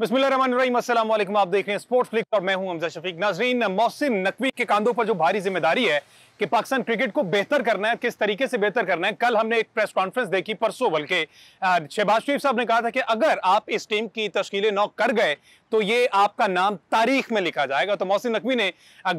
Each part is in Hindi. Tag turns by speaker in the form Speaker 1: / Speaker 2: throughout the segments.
Speaker 1: बिस्मिल्लाम आप देख रहे हैं स्पोर्ट्स फ्लिक और मैं हूं हमजा शफीक नाजरीन मोहसिन नकवी के कांधों पर जो भारी जिम्मेदारी है कि पाकिस्तान क्रिकेट को बेहतर करना है किस तरीके से बेहतर करना है कल हमने एक प्रेस कॉन्फ्रेंस देखी परसों बल्कि शहबाज शरीफ साहब ने कहा था कि अगर आप इस टीम की तश्कील नौ कर गए तो ये आपका नाम तारीख में लिखा जाएगा तो मोहसिन नकवी ने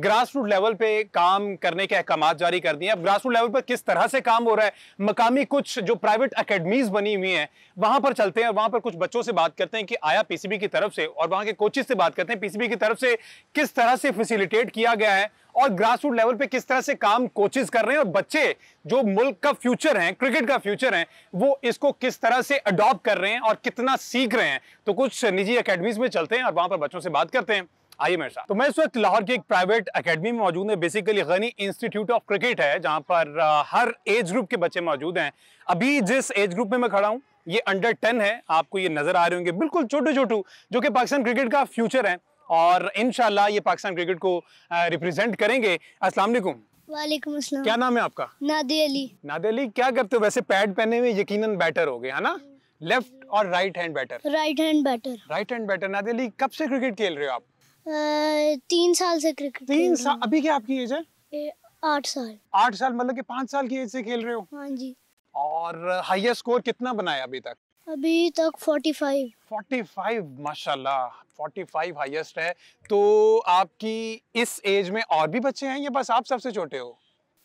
Speaker 1: ग्रास रूट लेवल पे काम करने के अहकाम जारी कर दिए अब ग्रास रूट लेवल पर किस तरह से काम हो रहा है मकामी कुछ जो प्राइवेट अकेडमीज बनी हुई हैं वहां पर चलते हैं वहां पर कुछ बच्चों से बात करते हैं कि आया पीसीबी की की तरफ से और वहां के कोचिज से बात करते हैं पीसीबी की तरफ से किस तरह से फैसिलिटेट किया गया है और ग्रास रूट लेवल पे किस तरह से काम कोचिज कर रहे हैं और बच्चे जो मुल्क का फ्यूचर है क्रिकेट का फ्यूचर है वो इसको किस तरह से अडॉप्ट कर रहे हैं और कितना सीख रहे हैं तो कुछ निजी अकेडमीज में चलते हैं और वहां पर बच्चों से बात करते हैं आइए मेरे साथ तो मैं इस वक्त लाहौर की एक प्राइवेट अकेडमी में मौजूद है basically Ghani institute of cricket है जहां पर हर एज ग्रुप के बच्चे मौजूद हैं अभी जिस एज ग्रुप में मैं खड़ा हूँ ये अंडर टेन है आपको ये नज़र आ रहे होंगे बिल्कुल छोटू छोटू जो कि पाकिस्तान क्रिकेट का फ्यूचर है और इन ये पाकिस्तान क्रिकेट को रिप्रेजेंट करेंगे असलकुम
Speaker 2: वालेकुम अस्सलाम क्या नाम है
Speaker 1: आपका नादे अली नादे अली क्या करते हो वैसे पैड पहने हुए यकीनन बैटर हो गए है ना लेफ्ट और right hand batter
Speaker 2: right hand batter
Speaker 1: right hand batter नादे अली कब से क्रिकेट खेल रहे हो आप
Speaker 2: तीन साल से क्रिकेट तीन साल
Speaker 1: अभी क्या आपकी एज है आठ साल आठ साल मतलब कि पाँच साल की एज से खेल रहे हो हाँ जी और हाईएस्ट स्कोर कितना बनाया अभी तक अभी तक 45 45 माशाल्लाह 45 हाईएस्ट है तो आपकी इस एज में और भी बच्चे हैं या बस आप सबसे छोटे हो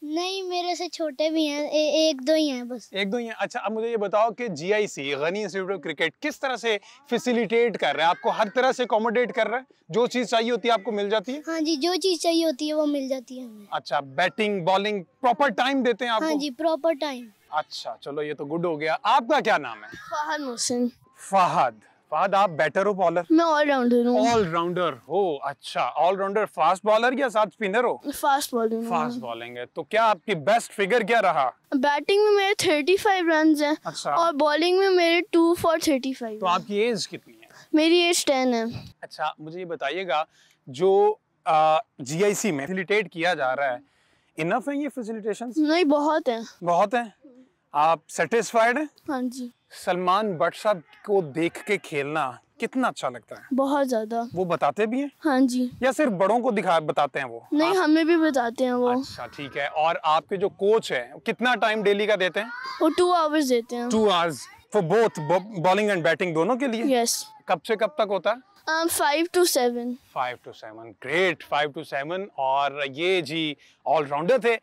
Speaker 1: नहीं मेरे से छोटे भी हैं ए, एक दो ही हैं बस एक दो ही हैं अच्छा अब मुझे ये बताओ कि G I C Ghani institute of cricket किस तरह से फैसिलिटेट कर रहा है आपको हर तरह से अकोमोडेट कर रहा है जो चीज़ चाहिए होती है आपको मिल जाती है
Speaker 2: हाँ जी जो चीज़ चाहिए होती है वो मिल जाती है
Speaker 1: हमें अच्छा बैटिंग बॉलिंग प्रॉपर टाइम देते हैं आपको हाँ जी
Speaker 3: प्रॉपर टाइम
Speaker 1: अच्छा चलो ये तो गुड हो गया आपका क्या नाम है
Speaker 3: फहद मोहसिन
Speaker 1: फहद फहद आप बैटर हो बॉलर मैं
Speaker 3: ऑलराउंडर हूँ
Speaker 1: ऑलराउंडर हो अच्छा ऑलराउंडर फास्ट बॉलर या साथ स्पिनर हो फास्ट बॉलिंग फास्ट बॉलिंग है तो क्या आपकी बेस्ट फिगर क्या रहा
Speaker 3: बैटिंग में मेरे 35 फाइव
Speaker 1: रन है अच्छा और बॉलिंग में मेरे 2 फॉर 35 तो आपकी एज कितनी है मेरी एज 10 है अच्छा मुझे ये बताइएगा जो जी में फैसिलिटेट किया जा रहा है इनफ है ये फैसिलिटेशन नहीं बहुत है बहुत है आप सेटिस्फाइड हैं हाँ जी सलमान भट्ट साहब को देख के खेलना कितना अच्छा लगता है बहुत ज्यादा वो बताते भी हैं हाँ जी या सिर्फ बड़ों को दिखा बताते हैं वो नहीं आप... हमें भी बताते हैं वो अच्छा ठीक है और आपके जो कोच है कितना टाइम डेली का देते हैं
Speaker 3: वो टू आवर्स देते हैं two
Speaker 1: hours for both bowling and batting दोनों के लिए यस yes. कब से कब तक होता है और ये जी ऑलराउंडर थे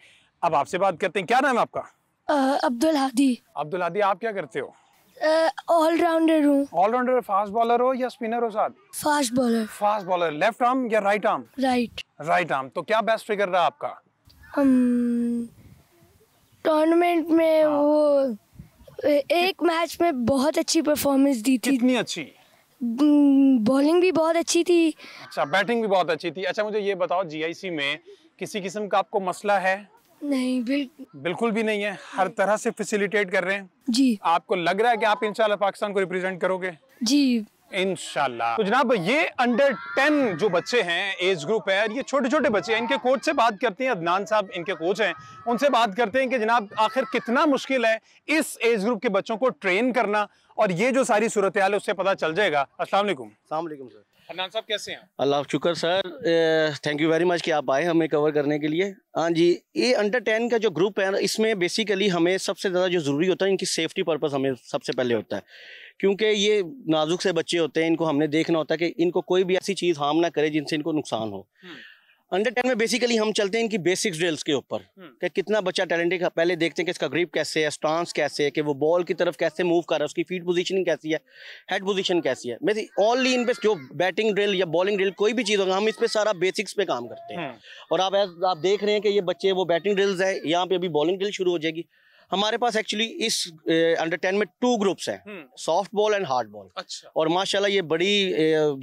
Speaker 1: अब आपसे बात करते हैं क्या नाम है आपका अब्दुल हादी अब्दुल हादी आप क्या करते हो ऑलराउंडर हूँ ऑलराउंडर फास्ट बॉलर हो या स्पिनर हो साथ
Speaker 4: fast bowler
Speaker 1: fast bowler left arm या right arm right right arm तो क्या बेस्ट फिगर रहा आपका
Speaker 4: um, टूर्नामेंट में हाँ। वो एक मैच में बहुत अच्छी परफॉर्मेंस दी थी कितनी अच्छी बॉलिंग hmm, भी बहुत अच्छी थी
Speaker 1: अच्छा बैटिंग भी बहुत अच्छी थी अच्छा मुझे ये बताओ जीआईसी में किसी किस्म का आपको मसला है
Speaker 2: नहीं बिल्कुल
Speaker 1: बिल्कुल भी नहीं है हर तरह से फैसिलिटेट कर रहे हैं जी आपको लग रहा है कि आप इंशाल्लाह पाकिस्तान को रिप्रेजेंट करोगे जी इंशाल्लाह तो जनाब ये अंडर टेन जो बच्चे हैं एज ग्रुप है ये छोटे छोटे बच्चे हैं इनके कोच से बात करते हैं अदनान साहब इनके कोच हैं उनसे बात करते हैं कि जनाब आखिर कितना मुश्किल है इस एज ग्रुप के बच्चों को ट्रेन करना और ये जो सारी सूरत हाल है उससे पता चल जाएगा असलम सर हरनान साहब कैसे हैं
Speaker 4: अल्लाह शुक्र sir thank you very much कि आप आए हमें कवर करने के लिए हाँ जी ये अंडर टेन का जो ग्रुप है इसमें बेसिकली हमें सबसे ज़्यादा जो ज़रूरी होता है इनकी सेफ्टी पर्पज़ हमें सबसे पहले होता है क्योंकि ये नाजुक से बच्चे होते हैं इनको हमने देखना होता है कि इनको कोई भी ऐसी चीज़ हार्म ना करे जिनसे इनको नुकसान हो हम्म। अंडर टेन में बेसिकली हम चलते हैं इनकी बेसिक ड्रिल्स के ऊपर हम्म। कि कितना बच्चा टैलेंटेड पहले देखते हैं कि इसका ग्रिप कैसे है स्टांस कैसे है कि वो बॉल की तरफ कैसे मूव कर रहा है उसकी फीट पोजीशनिंग कैसी है हेड पोजीशन कैसी है मैं ऑनली इन पे जो बैटिंग ड्रिल या बॉलिंग ड्रिल कोई भी चीज़ होगा हम इस पर सारा बेसिक्स पे काम करते हैं हम्म। और आप आप देख रहे हैं कि ये बच्चे वो बैटिंग ड्रिल्स है यहाँ पे अभी बॉलिंग ड्रिल शुरू हो जाएगी हमारे पास एक्चुअली इस अंडर टेन में टू ग्रुप्स हैं soft ball and hard ball अच्छा। और माशाल्लाह ये बड़ी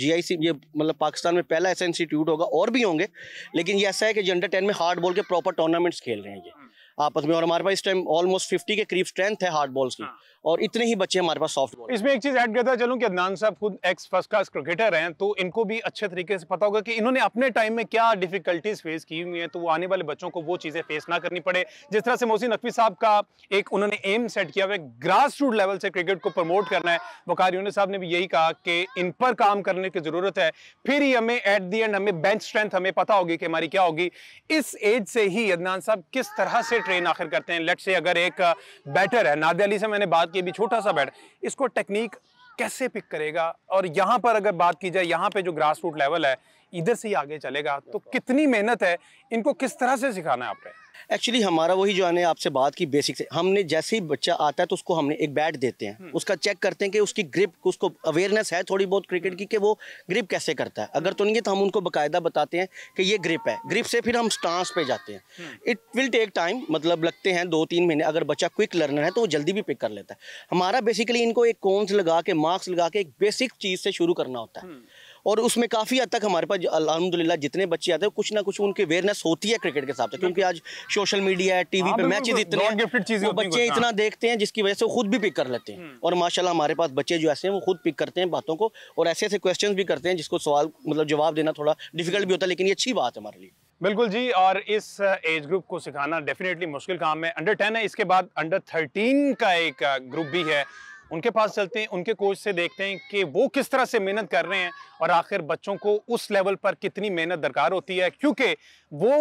Speaker 4: जीआईसी ये मतलब पाकिस्तान में पहला ऐसा इंस्टीट्यूट होगा और भी होंगे लेकिन ये ऐसा है कि जो अंडर टेन में हार्ड बॉल के प्रॉपर टूर्नामेंट्स खेल रहे हैं ये हम्म। आपस में और हमारे पास इस टाइम ऑलमोस्ट फिफ्टी के करीब स्ट्रेंथ है हार्ड बॉल्स की हाँ। और इतने ही बच्चे हमारे पास सॉफ्ट बॉल
Speaker 1: इसमें एक चीज़ ऐड करता चलू कि अदनान साहब खुद एक्स फर्स्ट क्लास क्रिकेटर हैं तो इनको भी अच्छे तरीके से पता होगा कि इन्होंने अपने टाइम में क्या डिफिकल्टीज फेस की हुई हैं तो वो आने वाले बच्चों को वो चीज़ें फेस ना करनी पड़े जिस तरह से मोहसिन नकवी साहब का एक उन्होंने एम सेट किया हुआ ग्रास रूट लेवल से क्रिकेट को प्रमोट करना है वकार यूनि साहब ने भी यही कहा कि इन पर काम करने की ज़रूरत है फिर ही हमें एट दी एंड हमें बेंच स्ट्रेंथ हमें पता होगी कि हमारी क्या होगी इस एज से ही अदनान साहब किस तरह से ट्रेन आखिर करते हैं लेट से अगर एक बैटर है नादे अली से मैंने बात बात की भी छोटा सा बैट इसको टेक्निक कैसे पिक करेगा और यहाँ पर अगर बात की जाए यहाँ पे जो ग्रास रूट लेवल है इधर से ही आगे चलेगा तो कितनी मेहनत है इनको किस तरह
Speaker 4: से सिखाना है आपने एक्चुअली हमारा वही जो है आपसे बात की बेसिक से हमने जैसे ही बच्चा आता है तो उसको हमने एक बैट देते हैं हम्म। उसका चेक करते हैं कि उसकी ग्रिप उसको अवेयरनेस है थोड़ी बहुत क्रिकेट की कि वो ग्रिप कैसे करता है हम्म। अगर तो नहीं है तो हम उनको बकायदा बताते हैं कि ये ग्रिप है ग्रिप से फिर हम स्टांस पे जाते हैं इट विल टेक टाइम मतलब लगते हैं दो तीन महीने अगर बच्चा क्विक लर्नर है तो वो जल्दी भी पिक कर लेता है हमारा बेसिकली इनको एक कोन्स लगा के मार्क्स लगा के एक बेसिक चीज़ से शुरू करना होता है हम्म। और उसमें काफ़ी हद तक हमारे पास अलहमदिल्ला जितने बच्चे आते हैं कुछ ना कुछ उनकी अवेयरनेस होती है क्रिकेट के हिसाब से क्योंकि आज सोशल मीडिया है टीवी हाँ, पे मैचेज इतने बच्चे हाँ। इतना देखते हैं जिसकी वजह से वो खुद भी पिक कर लेते हैं हम्म। और माशाल्लाह हमारे पास बच्चे जो ऐसे हैं वो खुद पिक करते हैं बातों को और ऐसे ऐसे क्वेश्चन भी करते हैं जिसको सवाल मतलब जवाब देना थोड़ा डिफिकल्ट भी होता है लेकिन ये अच्छी बात है हमारे लिए बिल्कुल जी
Speaker 1: और इस एज ग्रुप को सिखाना डेफिनेटली मुश्किल काम है अंडर टेन है इसके बाद अंडर थर्टीन का एक ग्रुप भी है उनके पास चलते हैं उनके कोच से देखते हैं कि वो किस तरह से मेहनत कर रहे हैं और आखिर बच्चों को उस लेवल पर कितनी मेहनत दरकार होती है क्योंकि वो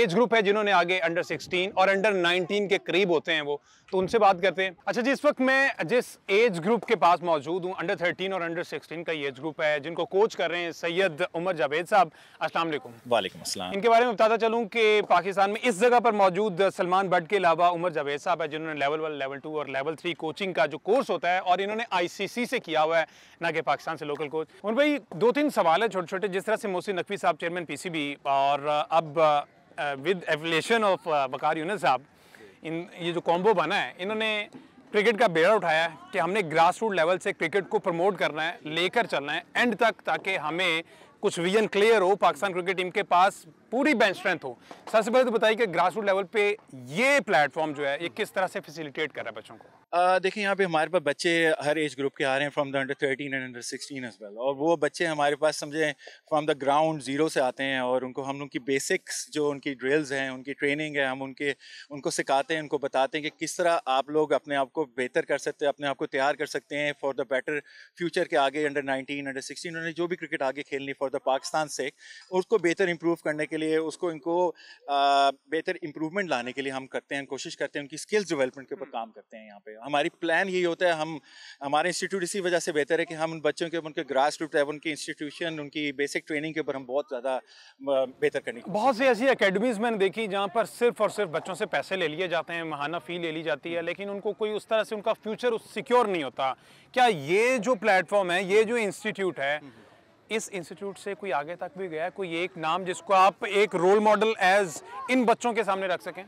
Speaker 1: एज ग्रुप है जिन्होंने आगे अंडर 16 और अंडर 19 के करीब होते हैं वो तो उनसे बात करते हैं अच्छा जी इस वक्त मैं जिस एज ग्रुप के पास मौजूद हूँ अंडर थर्टीन और अंडर सिक्सटीन का एज ग्रुप है जिनको कोच कर रहे हैं सैयद उमर जावेद साहब असला वालेकुम असलम इनके बारे में बताता चलूँ कि पाकिस्तान में इस जगह पर मौजूद सलमान भट्ट के अलावा उमर जावेद साहब है जिन्होंने लेवल वन लेवल टू और लेवल थ्री कोचिंग का जो कोर्स होता है होता है और इन्होंने आईसीसी से किया हुआ है ना कि पाकिस्तान से लोकल कोच और भाई दो तीन सवाल है छोटे छोटे जिस तरह से मोहसिन नकवी साहब चेयरमैन पीसीबी और अब विद एवलेशन ऑफ बकार यूनस साहब इन ये जो कॉम्बो बना है इन्होंने क्रिकेट का बेड़ा उठाया है कि हमने ग्रास रूट लेवल से क्रिकेट को प्रमोट करना है लेकर चलना है एंड तक ताकि हमें कुछ विजन क्लियर हो पाकिस्तान क्रिकेट टीम के पास पूरी बेंच स्ट्रेंथ हो सबसे पहले तो बताइए कि ग्रास रूट लेवल पे ये प्लेटफॉर्म जो है ये किस तरह से फैसिलिटेट कर रहा है बच्चों को
Speaker 5: देखिए यहाँ पे हमारे पास बच्चे हर एज ग्रुप के आ रहे हैं from the under thirteen and under sixteen as well और वो बच्चे हमारे पास समझे फ्रॉम द ग्राउंड जीरो से आते हैं और उनको हम लोग की बेसिक्स जो उनकी ड्रिल्स हैं उनकी ट्रेनिंग है हम उनके उनको सिखाते हैं उनको बताते हैं कि किस तरह आप लोग अपने आप को बेहतर कर सकते हैं अपने आप को तैयार कर सकते हैं फॉर द बेटर फ्यूचर के आगे अंडर नाइनटीन अंडर सिक्सटीन उन्होंने जो भी क्रिकेट आगे खेलनी फॉर द पाकिस्तान से उसको बेहतर इंप्रूव करने के लिए लिए उसको इनको बेहतर इम्प्रूवमेंट लाने के लिए हम करते हैं कोशिश करते हैं उनकी स्किल्स डेवलपमेंट के ऊपर हम्म। काम करते हैं यहाँ पे हमारी प्लान यही होता है हम हमारे इंस्टीट्यूट इसी वजह से बेहतर है कि हम उन बच्चों के उनके ग्रास रूट है उनकी इंस्टीट्यूशन उनकी बेसिक ट्रेनिंग के ऊपर हम बहुत ज़्यादा बेहतर करने की बहुत
Speaker 1: सी ऐसी अकेडमीज़ मैंने देखी जहाँ पर सिर्फ और सिर्फ बच्चों से पैसे ले लिए जाते हैं महाना फ़ी ले ली जाती है हम्म। लेकिन उनको कोई उस तरह से उनका फ्यूचर सिक्योर नहीं होता क्या ये जो प्लेटफॉर्म है ये जो इंस्टीट्यूट है हम्म। इस इंस्टीट्यूट से कोई आगे तक भी गया कोई एक नाम जिसको आप एक रोल मॉडल एज इन बच्चों के सामने रख सकें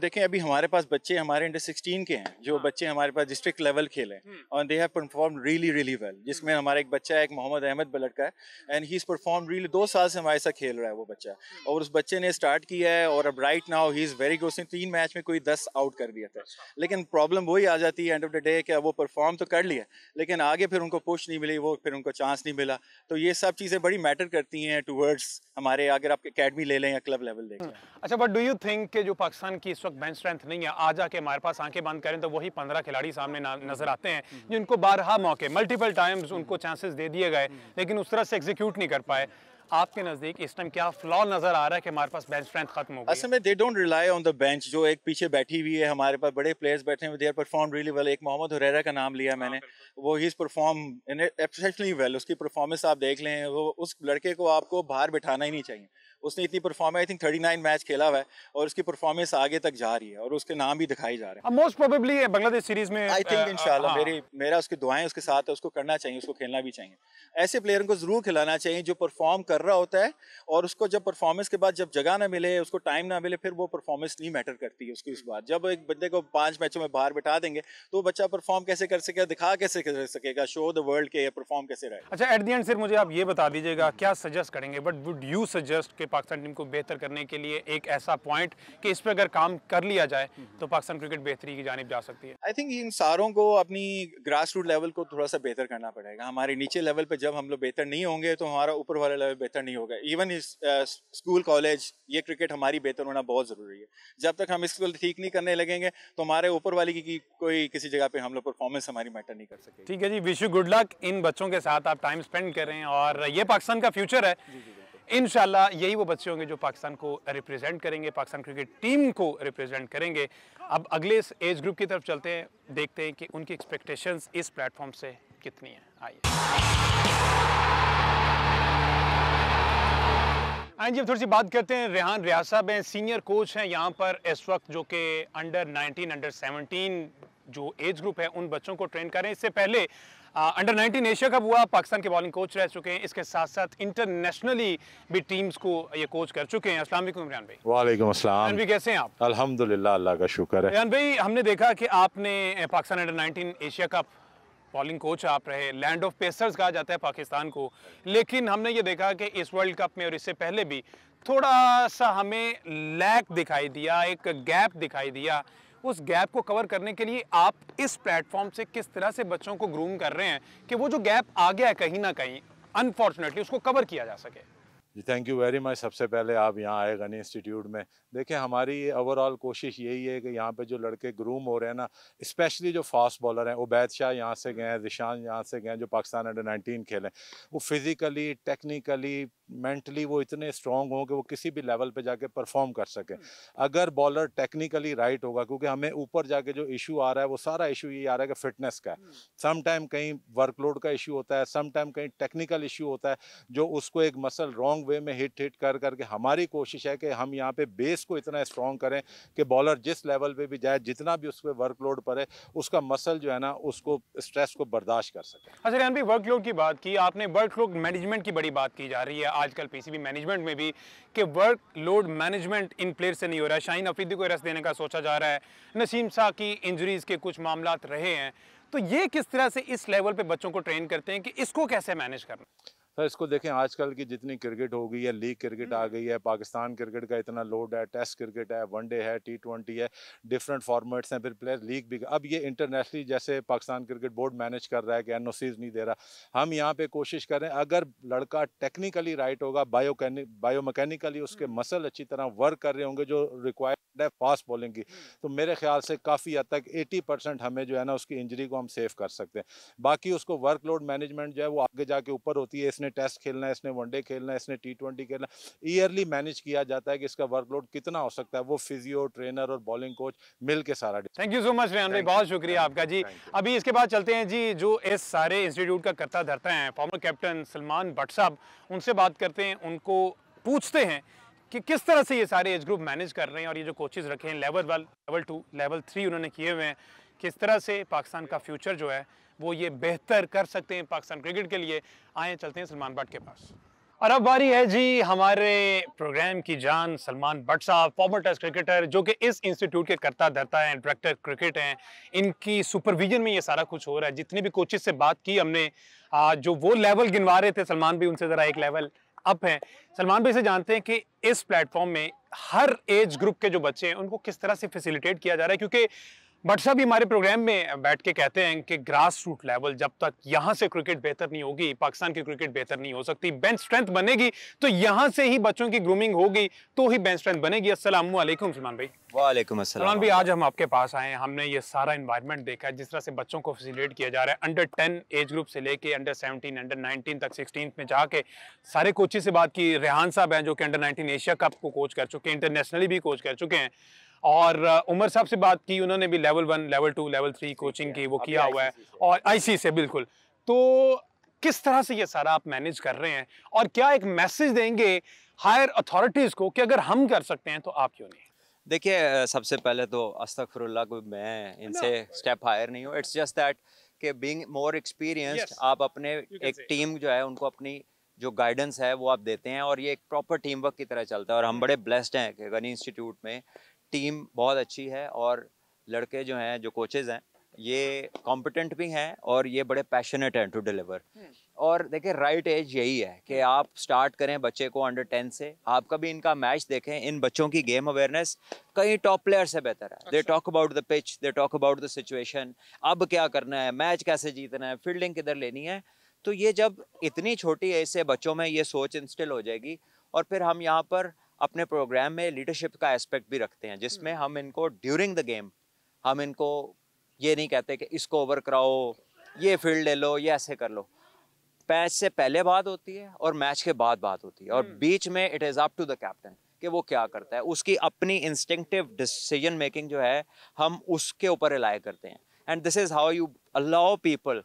Speaker 5: देखें अभी हमारे पास बच्चे हमारे अंडर 16 के हैं जो हाँ। बच्चे हमारे पास डिस्ट्रिक्ट लेवल खेले और they have perform really really well जिसमें हम्म। हमारा एक बच्चा है एक मोहम्मद अहमद बलट का है and he is perform really दो साल से हमारे साथ खेल रहा है वो बच्चा हम्म। और उस बच्चे ने स्टार्ट किया है और अब right now he is very good उसने तीन मैच में कोई दस आउट कर दिया था अच्छा। लेकिन प्रॉब्लम वही आ जाती है एंड ऑफ द डे कि वो परफॉर्म तो कर लिया लेकिन आगे फिर उनको पुश नहीं मिली वो फिर उनको चांस नहीं मिला तो ये सब चीज़ें बड़ी मैटर करती हैं टूवर्ड्स हमारे अगर आप अकेडमी ले लें या क्लब लेवल देखें हम्म। अच्छा बट
Speaker 1: डू यू थिंक जो पाकिस्तान हालांकि इस वक्त बेंच स्ट्रेंथ नहीं है आज आके हमारे पास आंखें बंद करें तो वही पंद्रह खिलाड़ी सामने नजर आते हैं हम्म। जिनको बारहा मौके मल्टीपल टाइम्स उनको चांसेस दे दिए गए हम्म। लेकिन उस तरह से एग्जीक्यूट नहीं कर पाए आपके नजदीक इस टाइम क्या फ्लॉ नजर आ रहा है कि हमारे पास बेंच स्ट्रेंथ खत्म हो गई
Speaker 5: असल में they don't rely on the bench जो एक पीछे बैठी हुई है हमारे पास बड़े प्लेयर्स बैठे हैं they are perform really well एक मोहम्मद हुरैरा का नाम लिया हाँ, मैंने वो he is perform exceptionally well उसकी परफॉर्मेंस आप देख लें वो उस लड़के को आपको बाहर बिठाना ही नहीं चाहिए उसने इतनी performance I think nine match खेला हुआ है और उसकी परफॉर्मेंस आगे तक जा रही है और उसके नाम भी दिखाई जा रहे हैं मोस्ट प्रोबेबली बांग्लादेश सीरीज में आई थिंक इंशाल्लाह मेरी मेरा उसकी दुआएं उसके साथ है उसको करना चाहिए उसको खेलना भी चाहिए ऐसे प्लेयर को ज़रूर खिलाना चाहिए जो परफॉर्म कर रहा होता है और उसको जब परफॉर्मेंस के बाद जब जगह ना मिले उसको टाइम ना मिले फिर वो परफॉर्मेंस नहीं मैटर करती है उसकी उस बात जब एक बंदे को पाँच मैचों में बाहर बिठा देंगे तो बच्चा परफॉर्म कैसे कर सकेगा दिखा कैसे कर सकेगा शो द वर्ल्ड के परफॉर्म कैसे रहे
Speaker 1: अच्छा एट दी एंड सिर्फ मुझे आप ये बता दीजिएगा क्या सजेस्ट करेंगे बट वुड यू सजेस्ट के पाकिस्तान टीम को बेहतर करने के लिए एक ऐसा पॉइंट कि इस पर अगर काम कर लिया जाए तो पाकिस्तान क्रिकेट बेहतरी की जानब जा सकती है
Speaker 5: आई थिंक इन सारों को अपनी ग्रास रूट लेवल को थोड़ा सा बेहतर करना पड़ेगा हमारे नीचे लेवल पर जब हम लोग बेहतर नहीं होंगे तो हमारा ऊपर वाला लेवल बेहतर नहीं होगा इवन इस स्कूल कॉलेज ये क्रिकेट हमारी बेहतर होना बहुत ज़रूरी है जब तक हम इसको ठीक नहीं करने लगेंगे तो हमारे ऊपर वाले की कोई किसी जगह पर हम लोग परफॉर्मेंस हमारी मैटर नहीं कर सकते
Speaker 1: ठीक है जी विश यू गुड लक इन बच्चों के साथ आप टाइम स्पेंड करें और ये पाकिस्तान का फ्यूचर है जी जी इन यही वो बच्चे होंगे जो पाकिस्तान को रिप्रेजेंट करेंगे पाकिस्तान क्रिकेट टीम को रिप्रेजेंट करेंगे अब अगले इस एज ग्रुप की तरफ चलते हैं देखते हैं कि उनकी एक्सपेक्टेशंस इस प्लेटफॉर्म से कितनी है आइए हाँ जी अब थोड़ी सी बात करते हैं रेहान रियाज साहब हैं सीनियर कोच हैं यहाँ पर इस वक्त जो कि अंडर 19 अंडर 17 जो एज ग्रुप है उन बच्चों को ट्रेन करें इससे पहले आ, अंडर 19 एशिया कप हुआ पाकिस्तान के बॉलिंग कोच रह चुके हैं इसके साथ साथ इंटरनेशनली भी टीम्स को ये कोच कर चुके हैं असला इमरान भाई
Speaker 3: वालेकुम अस्सलाम भाई कैसे हैं आप अल्हम्दुलिल्लाह अल्लाह का शुक्र है इमरान
Speaker 1: भाई हमने देखा कि आपने Pakistan under 19 Asia cup bowling coach आप रहे लैंड ऑफ पेसर्स कहा जाता है पाकिस्तान को लेकिन हमने ये देखा कि इस वर्ल्ड कप में और इससे पहले भी थोड़ा सा हमें लैक दिखाई दिया एक गैप दिखाई दिया उस गैप को कवर करने के लिए आप इस प्लेटफॉर्म से किस तरह से बच्चों को ग्रूम कर रहे हैं कि वो जो गैप आ गया है कहीं ना कहीं अनफॉर्चुनेटली उसको कवर किया जा सके
Speaker 3: जी थैंक यू वेरी मच सबसे पहले आप यहाँ आए गनी इंस्टीट्यूट में देखिए हमारी ओवरऑल कोशिश यही है कि यहाँ पे जो लड़के ग्रूम हो रहे हैं ना स्पेशली जो फास्ट बॉलर हैं उबैद शाह यहाँ से गए हैं रिशान यहाँ से गए हैं जो पाकिस्तान अंडर नाइनटीन खेलें वो फिज़िकली टेक्निकली मेंटली वो इतने स्ट्रॉन्ग हों कि वो किसी भी लेवल पर जाके परफॉर्म कर सकें हम्म। अगर बॉलर टेक्निकली राइट होगा क्योंकि हमें ऊपर जाके जो इशू आ रहा है वो सारा इशू ये आ रहा है कि फिटनेस का है सम हम्म। टाइम कहीं वर्कलोड का इशू होता है सम टाइम कहीं टेक्निकल इशू होता है जो उसको एक मसल रॉन्ग वे में हिट हिट कर करके हमारी कोशिश है कि हम यहाँ पे बेस को इतना स्ट्रॉन्ग करें कि बॉलर जिस लेवल पे भी जाए जितना भी उस पर वर्कलोड पड़े उसका मसल जो है ना उसको स्ट्रेस को बर्दाश्त कर सके
Speaker 1: अच्छा रेहन भाई वर्कलोड की बात की आपने वर्कलोड मैनेजमेंट की बड़ी बात की जा रही है आजकल पी मैनेजमेंट में भी कि वर्क मैनेजमेंट इन प्लेयर से नहीं हो रहा है शाहीन अफीदी को रस देने का सोचा जा रहा है नसीम शाह की इंजरीज के कुछ मामला रहे हैं तो ये किस तरह से इस लेवल पे बच्चों को ट्रेन करते हैं कि इसको कैसे मैनेज करना
Speaker 3: सर तो इसको देखें आजकल की जितनी क्रिकेट हो गई है लीग क्रिकेट आ हम्म। गई है पाकिस्तान क्रिकेट का इतना लोड है टेस्ट क्रिकेट है वनडे है टी ट्वेंटी है डिफरेंट फॉर्मेट्स हैं फिर प्लेयर लीग भी अब ये इंटरनेशनली जैसे पाकिस्तान क्रिकेट बोर्ड मैनेज कर रहा है कि एन नहीं दे रहा हम यहाँ पर कोशिश करें अगर लड़का टेक्निकली राइट होगा बायो बायो मैकेनिकली उसके हम्म। मसल अच्छी तरह वर्क कर रहे होंगे जो रिक्वायर है फास्ट बॉलिंग की हम्म। तो मेरे ख्याल से काफ़ी हद तक 80 परसेंट हमें जो है ना उसकी इंजरी को हम सेव कर सकते हैं बाकी उसको वर्कलोड मैनेजमेंट जो है वो आगे जाके ऊपर होती है इसने टेस्ट खेलना है इसने वनडे खेलना है इसने टी ट्वेंटी खेलना ईयरली मैनेज किया जाता है कि इसका वर्कलोड कितना हो सकता है वो फिजियो ट्रेनर और बॉलिंग कोच मिल के सारा thank you so much Rehan भाई बहुत शुक्रिया आपका जी
Speaker 1: अभी इसके बाद चलते हैं जी जो इस सारे इंस्टीट्यूट का करता धरता है फॉर्मर कैप्टन सलमान भट्ट साहब उनसे बात करते हैं उनको पूछते हैं कि किस तरह से ये सारे एज ग्रुप मैनेज कर रहे हैं और ये जो कोचेज़ रखे हैं level one level two level three उन्होंने किए हुए हैं किस तरह से पाकिस्तान का फ्यूचर जो है वो ये बेहतर कर सकते हैं पाकिस्तान क्रिकेट के लिए आए चलते हैं सलमान भट्ट के पास और अब बारी है जी हमारे प्रोग्राम की जान सलमान भट्ट साहब फॉर्मर टेस्ट क्रिकेटर जो कि इस इंस्टीट्यूट के करता धरता हैं डायरेक्टर क्रिकेट हैं इनकी सुपरविजन में ये सारा कुछ हो रहा है जितने भी कोचेज से बात की हमने आ, जो वो लेवल गिनवा रहे थे सलमान भी उनसे ज़रा एक लेवल अप हैं सलमान भाई से जानते हैं कि इस प्लेटफॉर्म में हर एज ग्रुप के जो बच्चे हैं उनको किस तरह से फैसिलिटेट किया जा रहा है क्योंकि भट्ट साहब हमारे प्रोग्राम में बैठ के कहते हैं कि ग्रास रूट लेवल जब तक यहाँ से क्रिकेट बेहतर नहीं होगी पाकिस्तान की क्रिकेट बेहतर नहीं हो सकती बेंच स्ट्रेंथ बनेगी तो यहाँ से ही बच्चों की ग्रूमिंग होगी तो ही बेंच स्ट्रेंथ बनेगी असलम सलमान भाई
Speaker 2: वालेकुम सलमान भाई
Speaker 1: आज हम आपके पास आए हैं हमने ये सारा इन्वायरमेंट देखा है जिस तरह से बच्चों को फेसिलेट किया जा रहा है अंडर टेन एज ग्रुप से लेके अंडर सेवनटीन अंडर नाइनटीन तक सिक्सटीन में जाके सारे कोचिज से बात की रेहान साहब हैं जो कि अंडर नाइनटीन एशिया कप को कोच कर चुके हैं इंटरनेशनली भी कोच कर चुके हैं और उमर साहब से बात की उन्होंने भी level one level two level three coaching की वो किया हुआ है और आईसी से बिल्कुल तो किस तरह से ये सारा आप मैनेज कर रहे हैं और क्या एक मैसेज देंगे हायर अथॉरिटीज़ को कि अगर हम कर सकते हैं तो आप क्यों नहीं
Speaker 2: देखिए सबसे पहले तो अस्तफरल्ला को मैं इनसे स्टेप हायर नहीं हूँ इट्स जस्ट दैट कि बीइंग मोर एक्सपीरियंस्ड आप अपने एक टीम जो है उनको अपनी जो गाइडेंस है वो आप देते हैं और ये एक प्रॉपर टीम वर्क की तरह चलता है और हम hmm. बड़े ब्लेस्ड हैं कि गनी इंस्टीट्यूट में टीम बहुत अच्छी है और लड़के जो हैं जो कोचेज़ हैं ये कॉम्पिटेंट भी हैं और ये बड़े पैशनेट हैं टू डिलीवर हम्म। और देखिए राइट एज यही है कि हम्म। आप स्टार्ट करें बच्चे को अंडर टेन से आप कभी इनका मैच देखें इन बच्चों की गेम अवेयरनेस कई टॉप प्लेयर से बेहतर है they talk about the pitch they talk about the situation अब क्या करना है मैच कैसे जीतना है फील्डिंग किधर लेनी है तो ये जब इतनी छोटी एज से बच्चों में ये सोच इंस्टिल हो जाएगी और फिर हम यहाँ पर अपने प्रोग्राम में लीडरशिप का एस्पेक्ट भी रखते हैं जिसमें हम्म। हम इनको ड्यूरिंग द गेम हम इनको ये नहीं कहते कि इसको ओवर कराओ ये फील्ड ले लो ये ऐसे कर लो मैच से पहले बात होती है और मैच के बाद बात होती है और हम्म। बीच में it is up to the captain कि वो क्या करता है उसकी अपनी इंस्टिंक्टिव डिसीजन मेकिंग जो है हम उसके ऊपर रिलाई करते हैं and this is how you allow people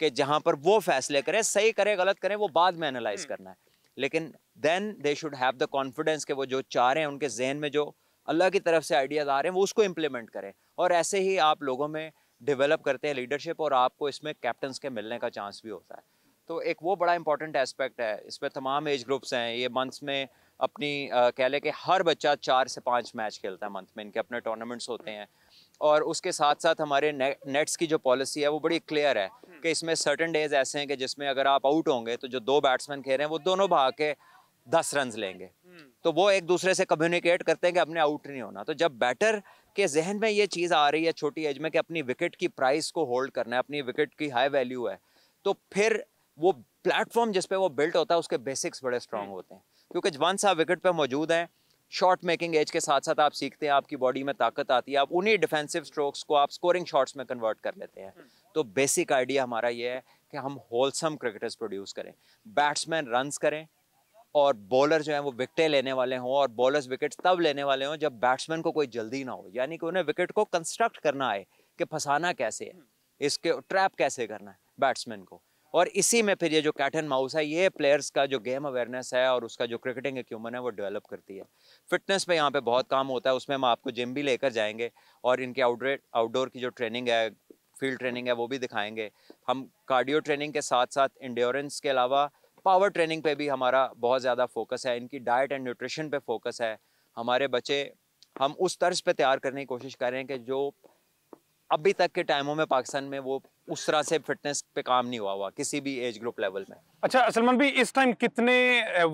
Speaker 2: कि जहाँ पर वो फैसले करें सही करें गलत करें वो बाद में एनालाइज हम्म। करना है लेकिन then they should have the confidence कि वो जो चाह रहे हैं उनके जहन में जो अल्लाह की तरफ से आइडियाज़ आ रहे हैं वो उसको इम्प्लीमेंट करें और ऐसे ही आप लोगों में डेवलप करते हैं लीडरशिप और आपको इसमें कैप्टन के मिलने का चांस भी होता है तो एक वो बड़ा इंपॉर्टेंट एस्पेक्ट है इसमें तमाम एज ग्रुप्स हैं ये मंथ्स में अपनी कह लें कि हर बच्चा चार से पाँच मैच खेलता है मंथ में इनके अपने टूर्नामेंट्स होते हैं और उसके साथ साथ हमारे ने, नेट्स की जो पॉलिसी है वो बड़ी क्लियर है हम्म। कि इसमें सर्टन डेज ऐसे हैं कि जिसमें अगर आप आउट होंगे तो जो दो बैट्समैन खेल रहे हैं वो दोनों भाग के दस रन लेंगे हम्म। तो वो एक दूसरे से कम्युनिकेट करते हैं कि अपने आउट नहीं होना तो जब बैटर के जहन में ये चीज़ आ रही है छोटी एज में कि अपनी विकेट की प्राइस को होल्ड करना है अपनी विकेट की हाई वैल्यू है तो फिर वो प्लेटफॉर्म जिसपे वो बिल्ट होता है उसके बेसिक्स बड़े स्ट्रांग हम्म। होते हैं क्योंकि वंस आप विकेट पे मौजूद हैं शॉट मेकिंग एज के साथ साथ आप सीखते हैं आपकी बॉडी में ताकत आती है आप उन्हीं डिफेंसिव स्ट्रोक्स को आप स्कोरिंग शॉट्स में कन्वर्ट कर लेते हैं हम्म। तो बेसिक आइडिया हमारा ये है कि हम होलसम क्रिकेटर्स प्रोड्यूस करें बैट्समैन रन्स करें और बॉलर जो हैं वो विकटें लेने वाले हों और बॉलर्स विकेट तब लेने वाले हों जब बैट्समैन को कोई जल्दी ना हो यानी कि उन्हें विकेट को कंस्ट्रक्ट करना आए कि फंसाना कैसे है हम्म। इसके ट्रैप कैसे करना है बैट्समैन को और इसी में फिर ये जो कैट एंड माउस है ये प्लेयर्स का जो गेम अवेयरनेस है और उसका जो क्रिकेटिंग एक्यूमन है वो डेवलप करती है फिटनेस पे यहाँ पे बहुत काम होता है उसमें हम आपको जिम भी लेकर जाएंगे और इनके आउटरेट आउटडोर की जो ट्रेनिंग है फील्ड ट्रेनिंग है वो भी दिखाएंगे हम कार्डियो ट्रेनिंग के साथ साथ इंड्योरेंस के अलावा पावर ट्रेनिंग पे भी हमारा बहुत ज़्यादा फोकस है इनकी डाइट एंड न्यूट्रिशन पर फोकस है हमारे बच्चे हम उस तर्ज पर तैयार करने की कोशिश कर रहे हैं कि जो अभी तक के टाइमों में पाकिस्तान में वो उस तरह से फिटनेस पे काम नहीं हुआ हुआ किसी भी एज ग्रुप लेवल में
Speaker 1: अच्छा सलमान भी इस टाइम कितने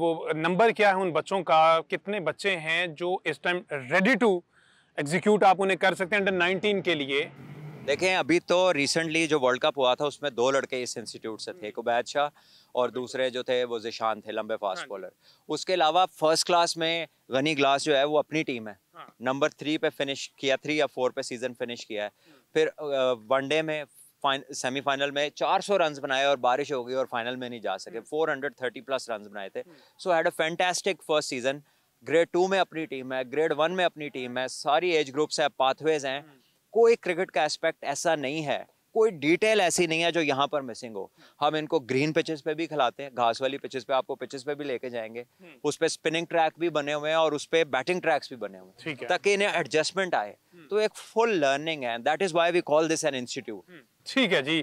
Speaker 1: वो नंबर क्या है उन बच्चों का कितने बच्चे हैं जो इस टाइम रेडी टू एग्जीक्यूट आप उन्हें कर
Speaker 2: सकते हैं अंडर नाइनटीन के लिए देखें अभी तो रिसेंटली जो वर्ल्ड कप हुआ था उसमें दो लड़के इस इंस्टीट्यूट से थे कुबैद शाह और दूसरे जो थे वो जिशान थे लंबे फास्ट हाँ बॉलर उसके अलावा फर्स्ट क्लास में गनी ग्लास जो है वो अपनी टीम है नंबर हाँ। थ्री पे फिनिश किया थ्री या फोर पे सीजन फिनिश किया है हाँ। फिर वनडे में सेमीफाइनल में 400 रन बनाए और बारिश हो गई और फाइनल में नहीं जा सके 430 प्लस रन बनाए थे so had a fantastic first season grade two में अपनी टीम है ग्रेड वन में अपनी टीम है सारी एज ग्रुप्स है पाथवेज हैं hmm. कोई क्रिकेट का एस्पेक्ट ऐसा नहीं है कोई डिटेल ऐसी नहीं है जो यहाँ पर मिसिंग हो हम इनको ग्रीन पिचेस पे भी खिलाते हैं घास वाली पिचेस पे आपको पिचेस पे भी लेके जाएंगे हम्म। उस पर स्पिनिंग ट्रैक भी बने हुए हैं और उस पर बैटिंग ट्रैक्स भी बने हुए हैं ताकि इन्हें एडजस्टमेंट आए हम्म। तो एक फुल लर्निंग है that is why we call this an institute ठीक है जी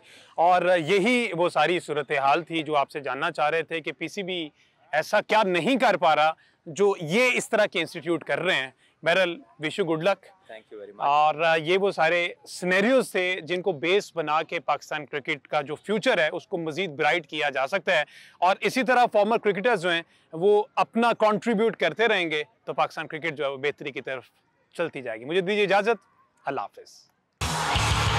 Speaker 2: और यही वो सारी सूरत हाल थी जो आपसे जानना चाह रहे थे कि पीसीबी
Speaker 1: ऐसा क्या नहीं कर पा रहा जो ये इस तरह के इंस्टीट्यूट कर रहे हैं बहरल wish you good luck thank you very much और ये वो सारे स्नेरियोज थे जिनको बेस बना के पाकिस्तान क्रिकेट का जो फ्यूचर है उसको मजीद ब्राइट किया जा सकता है और इसी तरह फॉर्मर क्रिकेटर्स जो हैं वो अपना कंट्रीब्यूट करते रहेंगे तो पाकिस्तान क्रिकेट जो है वो बेहतरी की तरफ चलती जाएगी मुझे दीजिए इजाज़त अल्लाह हाफिज़